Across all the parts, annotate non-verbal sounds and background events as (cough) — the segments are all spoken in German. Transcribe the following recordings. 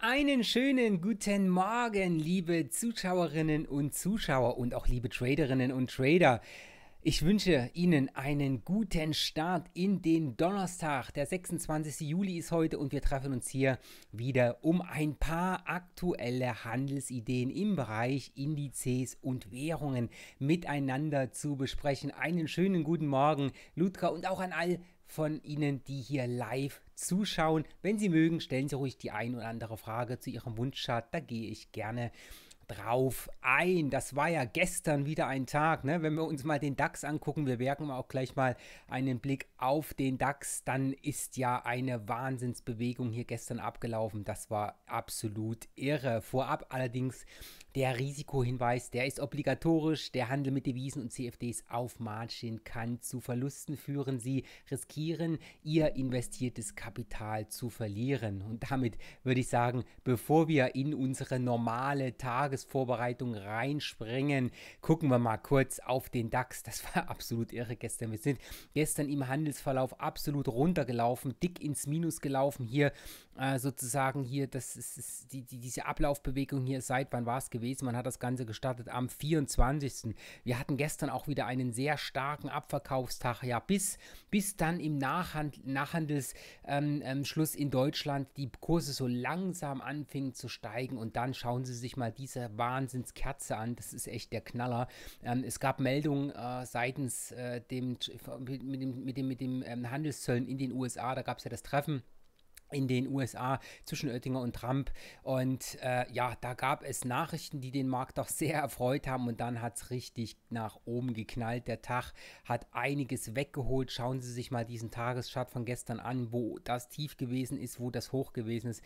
Einen schönen guten Morgen, liebe Zuschauerinnen und Zuschauer und auch liebe Traderinnen und Trader. Ich wünsche Ihnen einen guten Start in den Donnerstag. Der 26. Juli ist heute und wir treffen uns hier wieder, um ein paar aktuelle Handelsideen im Bereich Indizes und Währungen miteinander zu besprechen. Einen schönen guten Morgen, Ludger, und auch an all von Ihnen, die hier live zuschauen. Wenn Sie mögen, stellen Sie ruhig die ein oder andere Frage zu Ihrem Wunschchart. Da gehe ich gerne drauf ein. Das war ja gestern wieder ein Tag. Ne? Wenn wir uns mal den DAX angucken, wir werfen auch gleich mal einen Blick auf den DAX, dann ist ja eine Wahnsinnsbewegung hier gestern abgelaufen. Das war absolut irre. Vorab allerdings der Risikohinweis, der ist obligatorisch. Der Handel mit Devisen und CFDs auf Margin kann zu Verlusten führen. Sie riskieren, ihr investiertes Kapital zu verlieren. Und damit würde ich sagen, bevor wir in unsere normale Tages Tagesvorbereitung reinspringen. Gucken wir mal kurz auf den DAX. Das war (laughs) absolut irre gestern. Wir sind gestern im Handelsverlauf absolut runtergelaufen, dick ins Minus gelaufen hier äh, sozusagen hier, das ist, ist die, die, diese Ablaufbewegung hier, seit wann war es gewesen? Man hat das Ganze gestartet am 24. Wir hatten gestern auch wieder einen sehr starken Abverkaufstag, ja, bis, bis dann im Nachhand, Nachhandelsschluss ähm, ähm, in Deutschland die Kurse so langsam anfingen zu steigen und dann schauen Sie sich mal diese Wahnsinnskerze an, das ist echt der Knaller. Ähm, es gab Meldungen äh, seitens äh, dem, mit, mit, dem, mit dem, mit dem ähm, Handelszöllen in den USA, da gab es ja das Treffen in den USA zwischen Oettinger und Trump. Und äh, ja, da gab es Nachrichten, die den Markt doch sehr erfreut haben. Und dann hat es richtig nach oben geknallt. Der Tag hat einiges weggeholt. Schauen Sie sich mal diesen Tageschart von gestern an, wo das tief gewesen ist, wo das hoch gewesen ist.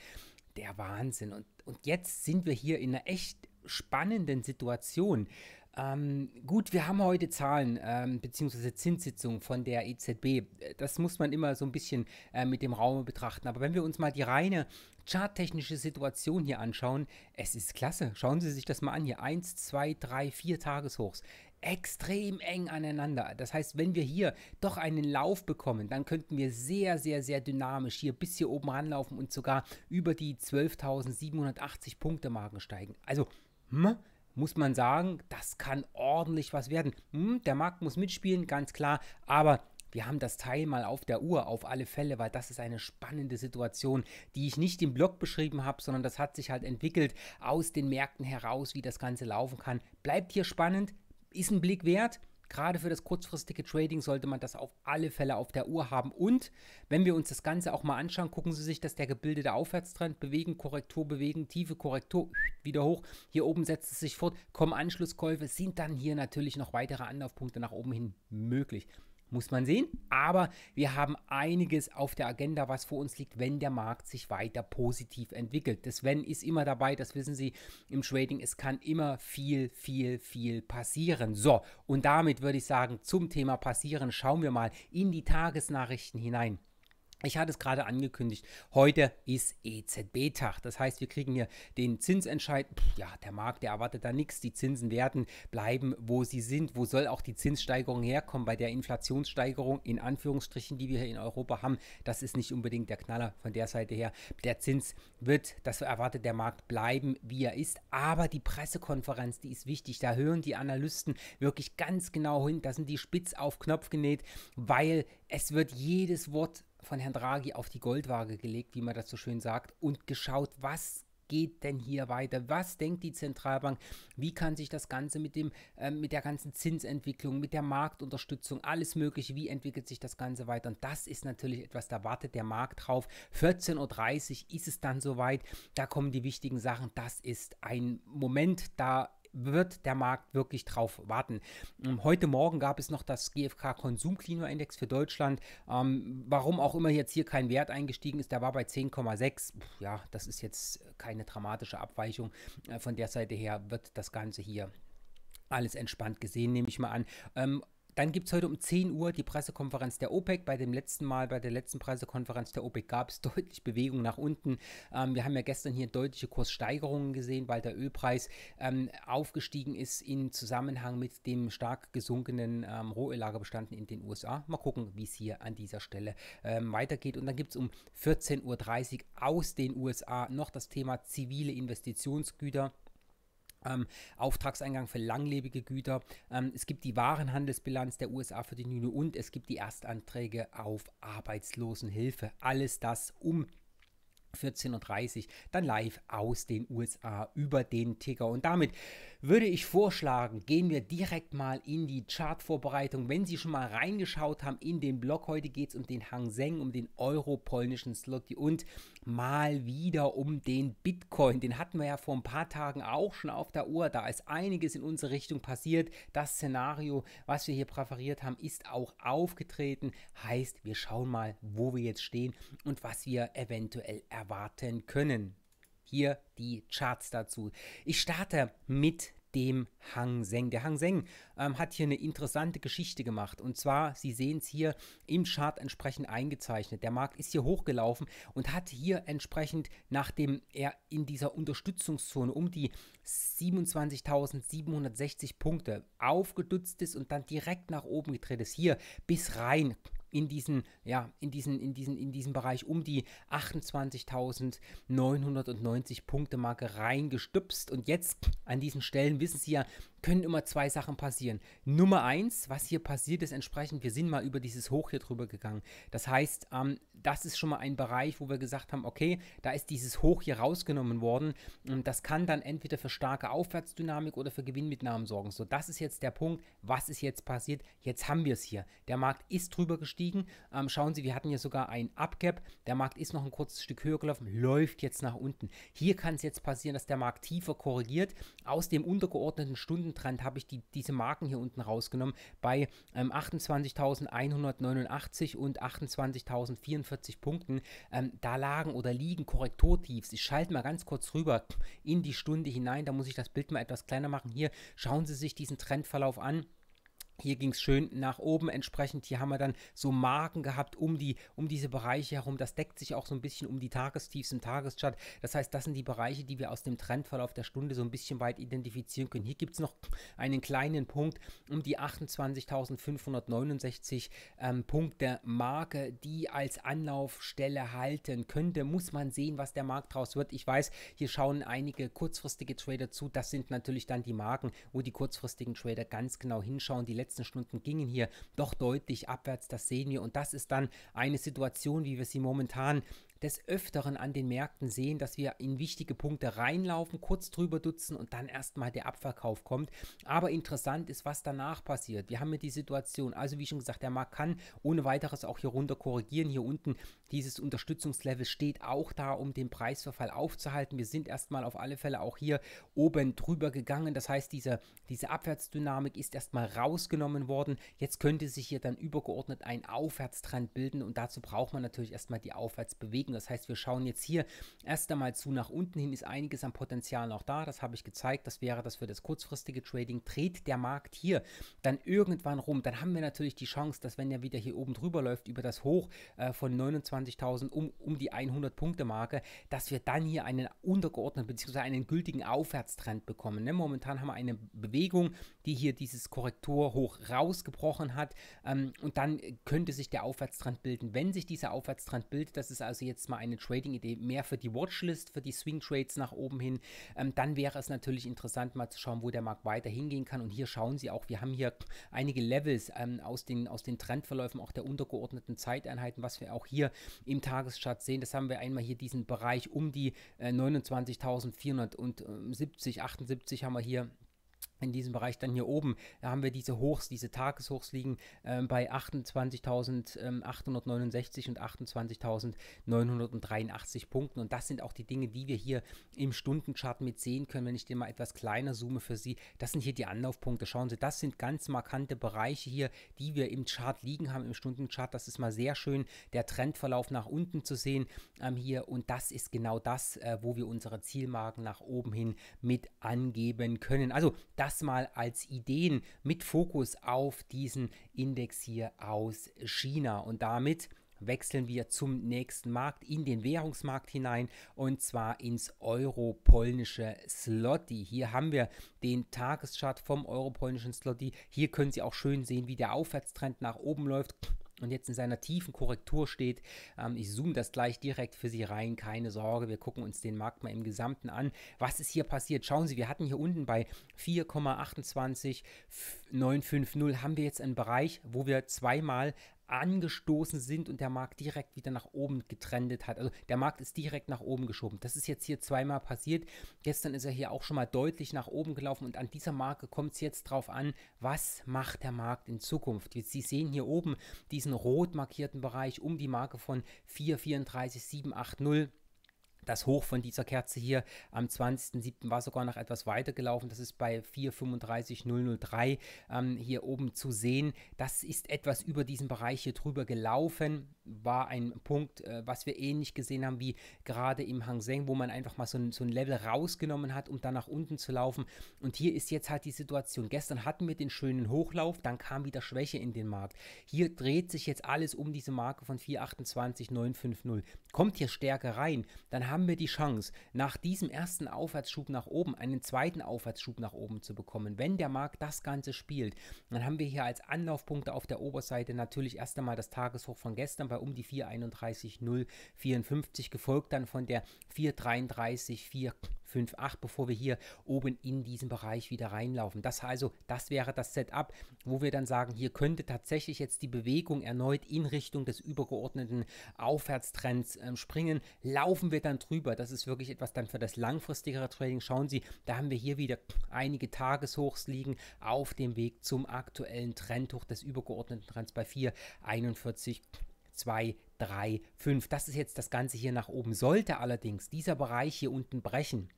Der Wahnsinn. Und, und jetzt sind wir hier in einer echt spannenden Situation. Ähm, gut, wir haben heute Zahlen ähm, bzw. Zinssitzungen von der EZB. Das muss man immer so ein bisschen äh, mit dem Raum betrachten. Aber wenn wir uns mal die reine charttechnische Situation hier anschauen, es ist klasse. Schauen Sie sich das mal an hier. 1, 2, 3, 4 Tageshochs extrem eng aneinander. Das heißt, wenn wir hier doch einen Lauf bekommen, dann könnten wir sehr, sehr, sehr dynamisch hier bis hier oben ranlaufen und sogar über die 12.780 Punkte Marken steigen. Also, hm, muss man sagen, das kann ordentlich was werden. Hm, der Markt muss mitspielen, ganz klar, aber wir haben das Teil mal auf der Uhr, auf alle Fälle, weil das ist eine spannende Situation, die ich nicht im Blog beschrieben habe, sondern das hat sich halt entwickelt aus den Märkten heraus, wie das Ganze laufen kann. Bleibt hier spannend, ist ein Blick wert. Gerade für das kurzfristige Trading sollte man das auf alle Fälle auf der Uhr haben. Und wenn wir uns das Ganze auch mal anschauen, gucken Sie sich, dass der gebildete Aufwärtstrend bewegen, Korrektur bewegen, tiefe Korrektur wieder hoch. Hier oben setzt es sich fort, kommen Anschlusskäufe, sind dann hier natürlich noch weitere Anlaufpunkte nach oben hin möglich muss man sehen. Aber wir haben einiges auf der Agenda, was vor uns liegt, wenn der Markt sich weiter positiv entwickelt. Das Wenn ist immer dabei, das wissen Sie im Trading. Es kann immer viel, viel, viel passieren. So, und damit würde ich sagen, zum Thema passieren schauen wir mal in die Tagesnachrichten hinein. Ich hatte es gerade angekündigt, heute ist EZB-Tag. Das heißt, wir kriegen hier den Zinsentscheid. Pff, ja, der Markt, der erwartet da nichts. Die Zinsen werden bleiben, wo sie sind. Wo soll auch die Zinssteigerung herkommen? Bei der Inflationssteigerung, in Anführungsstrichen, die wir hier in Europa haben, das ist nicht unbedingt der Knaller von der Seite her. Der Zins wird, das erwartet der Markt, bleiben, wie er ist. Aber die Pressekonferenz, die ist wichtig. Da hören die Analysten wirklich ganz genau hin. Da sind die spitz auf Knopf genäht, weil es wird jedes Wort von Herrn Draghi auf die Goldwaage gelegt, wie man das so schön sagt, und geschaut, was geht denn hier weiter? Was denkt die Zentralbank? Wie kann sich das Ganze mit, dem, äh, mit der ganzen Zinsentwicklung, mit der Marktunterstützung, alles Mögliche, wie entwickelt sich das Ganze weiter? Und das ist natürlich etwas, da wartet der Markt drauf. 14.30 Uhr ist es dann soweit, da kommen die wichtigen Sachen. Das ist ein Moment, da wird der Markt wirklich drauf warten. Ähm, heute Morgen gab es noch das GfK Konsumklimaindex für Deutschland. Ähm, warum auch immer jetzt hier kein Wert eingestiegen ist, der war bei 10,6. Ja, das ist jetzt keine dramatische Abweichung. Äh, von der Seite her wird das Ganze hier alles entspannt gesehen, nehme ich mal an. Ähm, dann gibt es heute um 10 Uhr die Pressekonferenz der OPEC. Bei dem letzten Mal, bei der letzten Pressekonferenz der OPEC gab es (laughs) deutlich Bewegung nach unten. Ähm, wir haben ja gestern hier deutliche Kurssteigerungen gesehen, weil der Ölpreis ähm, aufgestiegen ist in Zusammenhang mit dem stark gesunkenen ähm, Rohöllagerbestanden in den USA. Mal gucken, wie es hier an dieser Stelle ähm, weitergeht. Und dann gibt es um 14.30 Uhr aus den USA noch das Thema zivile Investitionsgüter. Ähm, Auftragseingang für langlebige Güter. Ähm, es gibt die Warenhandelsbilanz der USA für die Nüne und es gibt die Erstanträge auf Arbeitslosenhilfe. Alles das, um 14.30 Uhr dann live aus den USA über den Ticker. Und damit würde ich vorschlagen, gehen wir direkt mal in die Chartvorbereitung. Wenn Sie schon mal reingeschaut haben in den Blog, heute geht es um den Hang Seng, um den euro-polnischen Slotty und mal wieder um den Bitcoin. Den hatten wir ja vor ein paar Tagen auch schon auf der Uhr. Da ist einiges in unsere Richtung passiert. Das Szenario, was wir hier präferiert haben, ist auch aufgetreten. Heißt, wir schauen mal, wo wir jetzt stehen und was wir eventuell erwarten erwarten können. Hier die Charts dazu. Ich starte mit dem Hang Seng. Der Hang Seng ähm, hat hier eine interessante Geschichte gemacht. Und zwar, Sie sehen es hier im Chart entsprechend eingezeichnet. Der Markt ist hier hochgelaufen und hat hier entsprechend, nachdem er in dieser Unterstützungszone um die 27.760 Punkte aufgedutzt ist und dann direkt nach oben gedreht ist, hier bis rein in diesen, ja, in diesen, in diesen, in diesen Bereich um die 28.990 Punkte Marke reingestüpst. Und jetzt an diesen Stellen wissen Sie ja, können immer zwei Sachen passieren. Nummer eins, was hier passiert ist, entsprechend, wir sind mal über dieses Hoch hier drüber gegangen. Das heißt, ähm, das ist schon mal ein Bereich, wo wir gesagt haben, okay, da ist dieses Hoch hier rausgenommen worden. Und ähm, das kann dann entweder für starke Aufwärtsdynamik oder für Gewinnmitnahmen sorgen. So, das ist jetzt der Punkt, was ist jetzt passiert? Jetzt haben wir es hier. Der Markt ist drüber gestiegen. Ähm, schauen Sie, wir hatten ja sogar ein Upgap. Der Markt ist noch ein kurzes Stück höher gelaufen, läuft jetzt nach unten. Hier kann es jetzt passieren, dass der Markt tiefer korrigiert aus dem untergeordneten Stunden Jugendrand habe ich die, diese Marken hier unten rausgenommen bei ähm, 28.189 und 28.044 Punkten. Ähm, da lagen oder liegen Korrekturtiefs. Ich schalte mal ganz kurz rüber in die Stunde hinein. Da muss ich das Bild mal etwas kleiner machen. Hier schauen Sie sich diesen Trendverlauf an. Hier ging es schön nach oben entsprechend. Hier haben wir dann so Marken gehabt um, die, um diese Bereiche herum. Das deckt sich auch so ein bisschen um die Tagestiefs im Tageschart. Das heißt, das sind die Bereiche, die wir aus dem Trendverlauf der Stunde so ein bisschen weit identifizieren können. Hier gibt es noch einen kleinen Punkt um die 28.569 ähm, Punkte Marke, die als Anlaufstelle halten könnte. Muss man sehen, was der Markt draus wird. Ich weiß, hier schauen einige kurzfristige Trader zu. Das sind natürlich dann die Marken, wo die kurzfristigen Trader ganz genau hinschauen. Die letzten Stunden gingen hier doch deutlich abwärts, das sehen wir. Und das ist dann eine Situation, wie wir sie momentan des Öfteren an den Märkten sehen, dass wir in wichtige Punkte reinlaufen, kurz drüber dutzen und dann erstmal der Abverkauf kommt. Aber interessant ist, was danach passiert. Wir haben hier die Situation, also wie schon gesagt, der Markt kann ohne weiteres auch hier runter korrigieren. Hier unten dieses Unterstützungslevel steht auch da, um den Preisverfall aufzuhalten. Wir sind erstmal auf alle Fälle auch hier oben drüber gegangen. Das heißt, diese, diese Abwärtsdynamik ist erstmal rausgenommen worden. Jetzt könnte sich hier dann übergeordnet ein Aufwärtstrend bilden und dazu braucht man natürlich erstmal die Aufwärtsbewegung unten. Das heißt, wir schauen jetzt hier erst einmal zu nach unten hin, ist einiges an Potenzial noch da. Das habe ich gezeigt. Das wäre das für das kurzfristige Trading. Dreht der Markt hier dann irgendwann rum, dann haben wir natürlich die Chance, dass wenn er wieder hier oben drüber läuft, über das Hoch äh, von 29.000 um, um die 100-Punkte-Marke, dass wir dann hier einen untergeordneten bzw. einen gültigen Aufwärtstrend bekommen. Ne? Momentan haben wir eine Bewegung, die hier dieses Korrekturhoch rausgebrochen hat ähm, und dann könnte sich der Aufwärtstrend bilden. Wenn sich dieser Aufwärtstrend bildet, das ist also jetzt jetzt mal eine Trading-Idee mehr für die Watchlist, für die Swing-Trades nach oben hin, ähm, dann wäre es natürlich interessant, mal zu schauen, wo der Markt weiter hingehen kann. Und hier schauen Sie auch, wir haben hier einige Levels ähm, aus, den, aus den Trendverläufen, auch der untergeordneten Zeiteinheiten, was wir auch hier im Tageschart sehen. Das haben wir einmal hier diesen Bereich um die äh, 29.470, 78 haben wir hier in diesem Bereich dann hier oben, da haben wir diese Hochs, diese Tageshochs liegen äh, bei 28.869 und 28.983 Punkten. Und das sind auch die Dinge, die wir hier im Stundenchart mit sehen können, wenn ich den mal etwas kleiner zoome für Sie. Das sind hier die Anlaufpunkte. Schauen Sie, das sind ganz markante Bereiche hier, die wir im Chart liegen haben, im Stundenchart. Das ist mal sehr schön, der Trendverlauf nach unten zu sehen ähm, hier. Und das ist genau das, äh, wo wir unsere Zielmarken nach oben hin mit angeben können. Also das das mal als Ideen mit Fokus auf diesen Index hier aus China. Und damit wechseln wir zum nächsten Markt, in den Währungsmarkt hinein und zwar ins europolnische Slotty. Hier haben wir den Tageschart vom europolnischen Slotty. Hier können Sie auch schön sehen, wie der Aufwärtstrend nach oben läuft und jetzt in seiner tiefen Korrektur steht. Ähm, ich zoome das gleich direkt für Sie rein, keine Sorge, wir gucken uns den Markt mal im Gesamten an. Was ist hier passiert? Schauen Sie, wir hatten hier unten bei 4,28950 haben wir jetzt einen Bereich, wo wir zweimal angestoßen sind und der Markt direkt wieder nach oben getrendet hat. Also der Markt ist direkt nach oben geschoben. Das ist jetzt hier zweimal passiert. Gestern ist er hier auch schon mal deutlich nach oben gelaufen und an dieser Marke kommt es jetzt drauf an, was macht der Markt in Zukunft. Sie sehen hier oben diesen rot markierten Bereich um die Marke von 434,780. Das Hoch von dieser Kerze hier am 20.07. war sogar noch etwas weiter gelaufen. Das ist bei 435.003 ähm, hier oben zu sehen. Das ist etwas über diesen Bereich hier drüber gelaufen war ein Punkt, äh, was wir ähnlich gesehen haben wie gerade im Hang Seng, wo man einfach mal so ein, so ein Level rausgenommen hat, um dann nach unten zu laufen. Und hier ist jetzt halt die Situation. Gestern hatten wir den schönen Hochlauf, dann kam wieder Schwäche in den Markt. Hier dreht sich jetzt alles um diese Marke von 4,28,950. Kommt hier Stärke rein, dann haben wir die Chance, nach diesem ersten Aufwärtsschub nach oben einen zweiten Aufwärtsschub nach oben zu bekommen. Wenn der Markt das Ganze spielt, dann haben wir hier als Anlaufpunkte auf der Oberseite natürlich erst einmal das Tageshoch von gestern bei um die 4,31,054, gefolgt dann von der 4,33,458, bevor wir hier oben in diesen Bereich wieder reinlaufen. Das also, das wäre das Setup, wo wir dann sagen, hier könnte tatsächlich jetzt die Bewegung erneut in Richtung des übergeordneten Aufwärtstrends äh, springen. Laufen wir dann drüber. Das ist wirklich etwas dann für das langfristigere Trading. Schauen Sie, da haben wir hier wieder einige Tageshochs liegen auf dem Weg zum aktuellen Trendhoch des übergeordneten Trends bei 4,41 2, 3, 5. Das ist jetzt das Ganze hier nach oben. Sollte allerdings dieser Bereich hier unten brechen,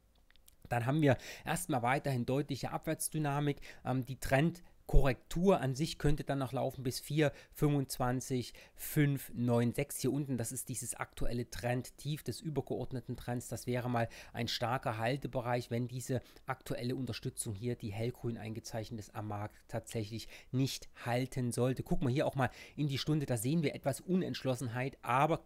dann haben wir erstmal weiterhin deutliche Abwärtsdynamik. Ähm, die Trend Korrektur an sich könnte dann noch laufen bis 4,25596 hier unten. Das ist dieses aktuelle Trendtief des übergeordneten Trends. Das wäre mal ein starker Haltebereich, wenn diese aktuelle Unterstützung hier, die hellgrün eingezeichnet ist am Markt, tatsächlich nicht halten sollte. Gucken wir hier auch mal in die Stunde, da sehen wir etwas Unentschlossenheit, aber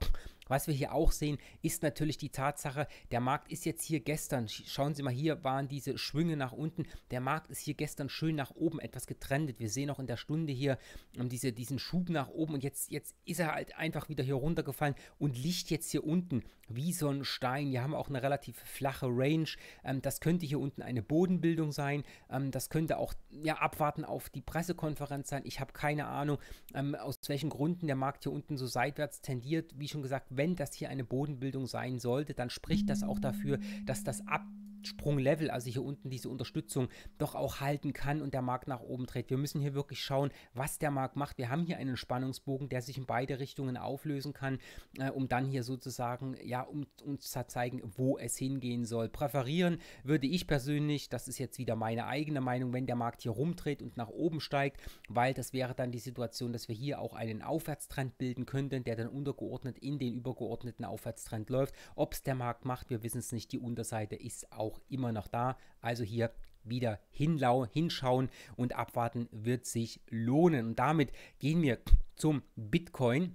was wir hier auch sehen, ist natürlich die Tatsache, der Markt ist jetzt hier gestern, schauen Sie mal, hier waren diese Schwünge nach unten, der Markt ist hier gestern schön nach oben etwas getrennt trendet. Wir sehen auch in der Stunde hier um, ähm, diese, diesen Schub nach oben und jetzt, jetzt ist er halt einfach wieder hier runtergefallen und liegt jetzt hier unten wie so ein Stein. Wir haben auch eine relativ flache Range. Ähm, das könnte hier unten eine Bodenbildung sein. Ähm, das könnte auch ja, abwarten auf die Pressekonferenz sein. Ich habe keine Ahnung, ähm, aus welchen Gründen der Markt hier unten so seitwärts tendiert. Wie schon gesagt, wenn das hier eine Bodenbildung sein sollte, dann spricht das auch dafür, dass das ab Sprunglevel, also hier unten diese Unterstützung, doch auch halten kann und der Markt nach oben dreht. Wir müssen hier wirklich schauen, was der Markt macht. Wir haben hier einen Spannungsbogen, der sich in beide Richtungen auflösen kann, äh, um dann hier sozusagen, ja, um uns zu zeigen, wo es hingehen soll. Präferieren würde ich persönlich, das ist jetzt wieder meine eigene Meinung, wenn der Markt hier rumdreht und nach oben steigt, weil das wäre dann die Situation, dass wir hier auch einen Aufwärtstrend bilden könnten, der dann untergeordnet in den übergeordneten Aufwärtstrend läuft. Ob es der Markt macht, wir wissen es nicht. Die Unterseite ist auch auch immer noch da. Also hier wieder hinlau, hinschauen und abwarten wird sich lohnen. Und damit gehen wir zum Bitcoin.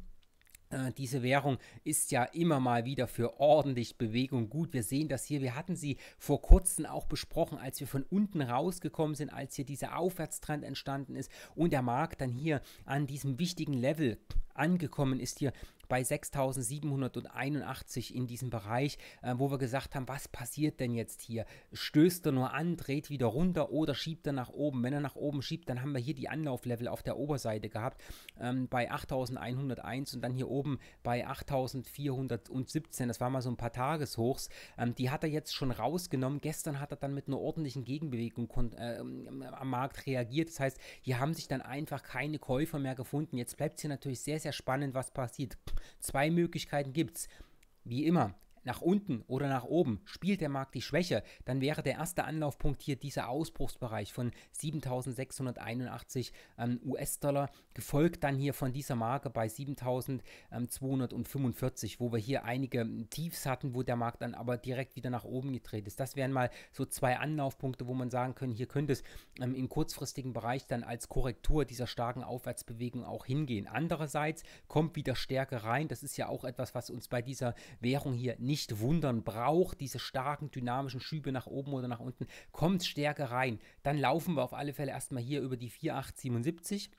Äh, diese Währung ist ja immer mal wieder für ordentlich Bewegung gut. Wir sehen das hier. Wir hatten sie vor kurzem auch besprochen, als wir von unten rausgekommen sind, als hier dieser Aufwärtstrend entstanden ist und der Markt dann hier an diesem wichtigen Level angekommen ist hier bei 6.781 in diesem Bereich, äh, wo wir gesagt haben, was passiert denn jetzt hier? Stößt er nur an, dreht wieder runter oder schiebt er nach oben? Wenn er nach oben schiebt, dann haben wir hier die Anlauflevel auf der Oberseite gehabt ähm, bei 8.101 und dann hier oben bei 8.417. Das war mal so ein paar Tageshochs. Ähm, die hat er jetzt schon rausgenommen. Gestern hat er dann mit einer ordentlichen Gegenbewegung äh, ähm, am Markt reagiert. Das heißt, hier haben sich dann einfach keine Käufer mehr gefunden. Jetzt bleibt es hier natürlich sehr, sehr spannend, was passiert. Zwei Möglichkeiten gibt es. Wie immer, nach unten oder nach oben spielt der Markt die Schwäche, dann wäre der erste Anlaufpunkt hier dieser Ausbruchsbereich von 7681 ähm, US-Dollar, gefolgt dann hier von dieser Marke bei 7245, wo wir hier einige Tiefs hatten, wo der Markt dann aber direkt wieder nach oben gedreht ist. Das wären mal so zwei Anlaufpunkte, wo man sagen können, hier könnte es ähm, im kurzfristigen Bereich dann als Korrektur dieser starken Aufwärtsbewegung auch hingehen. Andererseits kommt wieder Stärke rein. Das ist ja auch etwas, was uns bei dieser Währung hier nicht nicht wundern, braucht diese starken dynamischen Schübe nach oben oder nach unten, kommt stärker rein. Dann laufen wir auf alle Fälle erstmal hier über die 4877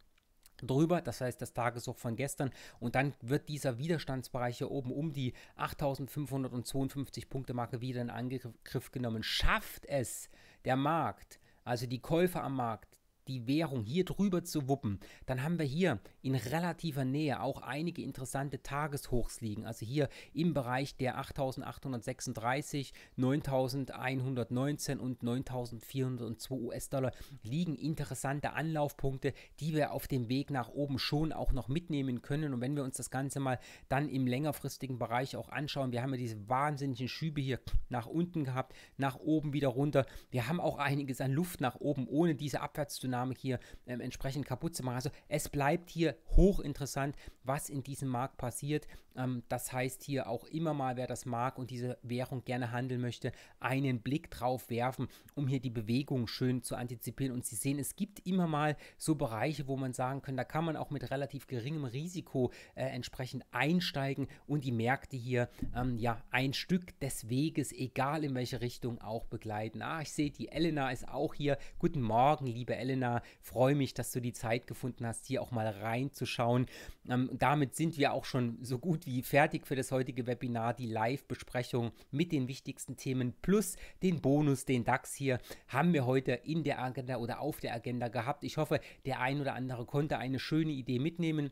drüber, das heißt das Tageshoch von gestern und dann wird dieser Widerstandsbereich hier oben um die 8552 Punkte Marke wieder in Angriff genommen. Schafft es der Markt, also die Käufer am Markt, die Währung hier drüber zu wuppen, dann haben wir hier in relativer Nähe auch einige interessante Tageshochs liegen. Also hier im Bereich der 8.836, 9.119 und 9.402 US-Dollar liegen interessante Anlaufpunkte, die wir auf dem Weg nach oben schon auch noch mitnehmen können. Und wenn wir uns das Ganze mal dann im längerfristigen Bereich auch anschauen, wir haben ja diese wahnsinnigen Schübe hier nach unten gehabt, nach oben wieder runter. Wir haben auch einiges an Luft nach oben, ohne diese Abwärtsdynamik Preisdynamik hier ähm, entsprechend kaputt zu machen. Also es bleibt hier hochinteressant, was in diesem Markt passiert. Ähm, das heißt hier auch immer mal, wer das mag und diese Währung gerne handeln möchte, einen Blick drauf werfen, um hier die Bewegung schön zu antizipieren. Und Sie sehen, es gibt immer mal so Bereiche, wo man sagen kann, da kann man auch mit relativ geringem Risiko äh, entsprechend einsteigen und die Märkte hier ähm, ja ein Stück des Weges, egal in welche Richtung, auch begleiten. Ah, ich sehe, die Elena ist auch hier. Guten Morgen, liebe Elena. Anna. Freue mich, dass du die Zeit gefunden hast, hier auch mal reinzuschauen. Ähm, damit sind wir auch schon so gut wie fertig für das heutige Webinar. Die Live-Besprechung mit den wichtigsten Themen plus den Bonus, den DAX hier, haben wir heute in der Agenda oder auf der Agenda gehabt. Ich hoffe, der ein oder andere konnte eine schöne Idee mitnehmen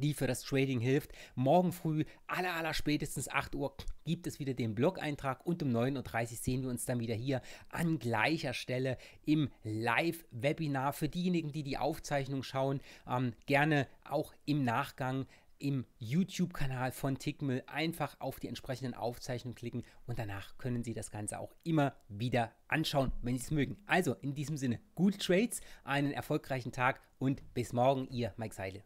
die für das Trading hilft. Morgen früh, aller, aller spätestens 8 Uhr, gibt es wieder den Blog-Eintrag und um 9.30 Uhr sehen wir uns dann wieder hier an gleicher Stelle im Live-Webinar. Für diejenigen, die die Aufzeichnung schauen, ähm, gerne auch im Nachgang im YouTube-Kanal von Tickmill einfach auf die entsprechenden Aufzeichnungen klicken und danach können Sie das Ganze auch immer wieder anschauen, wenn Sie es mögen. Also in diesem Sinne, gute Trades, einen erfolgreichen Tag und bis morgen, Ihr Mike Seidel.